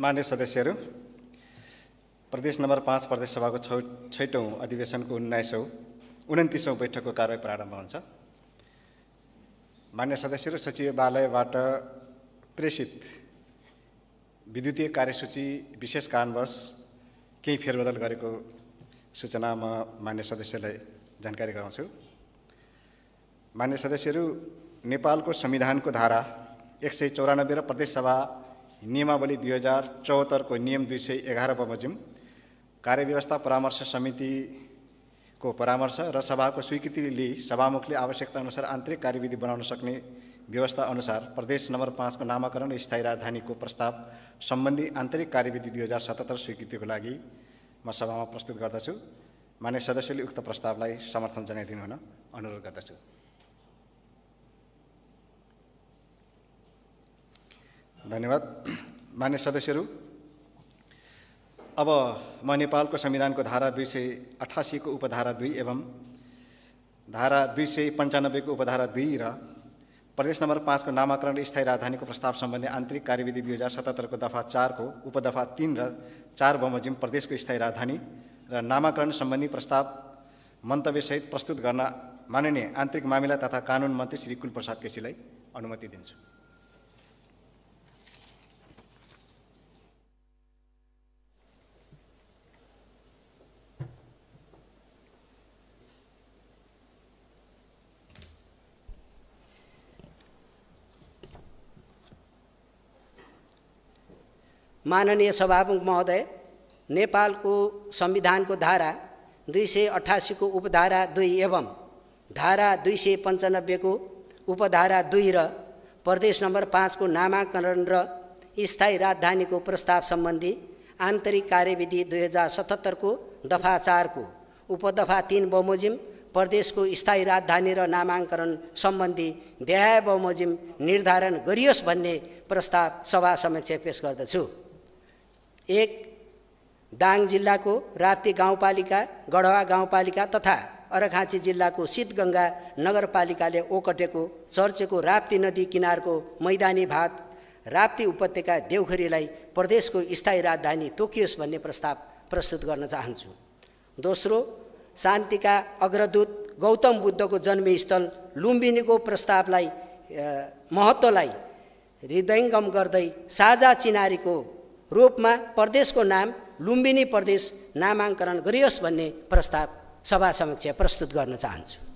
मान्य सदस्यहरू प्रदेश नम्बर पाँच प्रदेश सभाको छ छैटौँ अधिवेशनको उन्नाइसौँ उन्तिसौँ बैठकको कार्य प्रारम्भ हुन्छ मान्य सदस्यहरू सचिवालयबाट प्रेषित विद्युतीय कार्यसूची विशेष कारणवश केही फेरबदल गरेको सूचना म मान्य सदस्यलाई जानकारी गराउँछु मान्य सदस्यहरू नेपालको संविधानको धारा एक सय चौरानब्बे र प्रदेशसभा नियमावली दुई हजार चौहत्तरको नियम दुई सय एघार बमोजिम कार्यव्यवस्था परामर्श समितिको परामर्श र सभाको स्वीकृति लिई सभामुखले आवश्यकताअनुसार आन्तरिक कार्यविधि बनाउन सक्ने व्यवस्था अनुसार प्रदेश नम्बर पाँचको नामाकरण र स्थायी राजधानीको प्रस्ताव सम्बन्धी आन्तरिक कार्यविधि दुई हजार सतहत्तर स्वीकृतिको लागि म सभामा प्रस्तुत गर्दछु मान्य सदस्यले उक्त प्रस्तावलाई समर्थन जनाइदिनु हुन अनुरोध गर्दछु धन्यवाद मान्य सदस्यहरू अब म नेपालको संविधानको धारा दुई सय अठासीको उपधारा दुई एवं धारा दुई सय पन्चानब्बेको उपधारा दुई र प्रदेश नम्बर पाँचको नामाकरण स्थायी राजधानीको प्रस्ताव सम्बन्धी आन्तरिक कार्यविधि दुई हजार सतहत्तरको दफा चारको उपदफा तिन र चार बमोजिम प्रदेशको स्थायी राजधानी र नामाकरण सम्बन्धी प्रस्ताव मन्तव्यसहित प्रस्तुत गर्न माननीय आन्तरिक मामिला तथा कानुन मन्त्री श्री कुलप्रसाद केसीलाई अनुमति दिन्छु माननीय सभामुख महोदय नेपालको संविधानको धारा दुई सय अठासीको उपधारा दुई एवं धारा दुई सय पन्चानब्बेको उपधारा दुई र प्रदेश नम्बर पाँचको नामाकरण र स्थायी राजधानीको प्रस्ताव सम्बन्धी आन्तरिक कार्यविधि दुई हजार सतहत्तरको दफा चारको उपदफा तिन बमोजिम प्रदेशको स्थायी राजधानी र नामाङ्करण सम्बन्धी ध्याय बमोजिम निर्धारण गरियोस् भन्ने प्रस्ताव सभा समक्ष पेस गर्दछु एक दाङ जिल्लाको राप्ती गाउँपालिका गढवा गाउँपालिका तथा अरखाँची जिल्लाको सिद्धगङ्गा नगरपालिकाले ओकटेको चर्चेको राप्ती नदी किनारको मैदानी भात राप्ती उपत्यका देउखरीलाई प्रदेशको स्थायी राजधानी तोकियोस् भन्ने प्रस्ताव प्रस्तुत गर्न चाहन्छु दोस्रो शान्तिका अग्रदूत गौतम बुद्धको जन्मस्थल लुम्बिनीको प्रस्तावलाई महत्त्वलाई हृदयङ्गम गर्दै साझा चिनारीको रूपमा प्रदेशको नाम लुम्बिनी प्रदेश नामाङ्करण गरियोस् भन्ने प्रस्ताव सभा समक्ष प्रस्तुत गर्न चाहन्छु